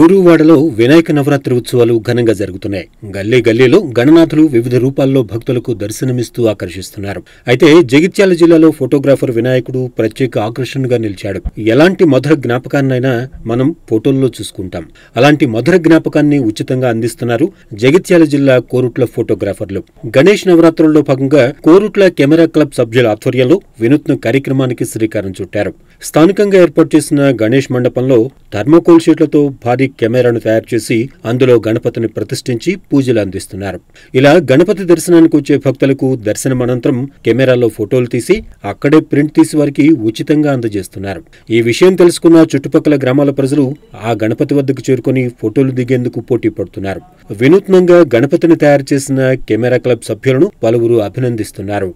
ఊరువాడలో వినాయక నవరాత్రి ఉత్సవాలు ఘనంగా జరుగుతున్నాయి గల్లీ గల్లీలో గణనాథులు వివిధ రూపాల్లో భక్తులకు దర్శనమిస్తూ ఆకర్షిస్తున్నారు అయితే జగిత్యాల జిల్లాలో ఫోటోగ్రాఫర్ వినాయకుడు ప్రత్యేక ఆకర్షణగా నిలిచాడు ఎలాంటి మధుర జ్ఞాపకాన్నైనా మనం ఫోటోల్లో చూసుకుంటాం అలాంటి మధుర జ్ఞాపకాన్ని ఉచితంగా అందిస్తున్నారు జగిత్యాల జిల్లా కోరుట్ల ఫోటోగ్రాఫర్లు గణేష్ నవరాత్రుల్లో భాగంగా కోరుట్ల కెమెరా క్లబ్ సభ్యుల ఆధ్వర్యంలో వినూత్న కార్యక్రమానికి శ్రీకారం చుట్టారు స్థానికంగా ఏర్పాటు చేసిన గణేష్ మండపంలో థర్మోకోల్ షీట్లతో భారీ కెమెరాను తయారు చేసి అందులో గణపతిని ప్రతిష్ఠించి పూజలు అందిస్తున్నారు ఇలా గణపతి దర్శనానికి వచ్చే భక్తులకు దర్శనం అనంతరం కెమెరాలో ఫోటోలు తీసి అక్కడే ప్రింట్ తీసి వారికి ఉచితంగా అందజేస్తున్నారు ఈ విషయం తెలుసుకున్న చుట్టుపక్కల గ్రామాల ప్రజలు ఆ గణపతి వద్దకు చేరుకుని ఫోటోలు దిగేందుకు పోటీ పడుతున్నారు వినూత్నంగా గణపతిని తయారు చేసిన కెమెరా క్లబ్ సభ్యులను పలువురు అభినందిస్తున్నారు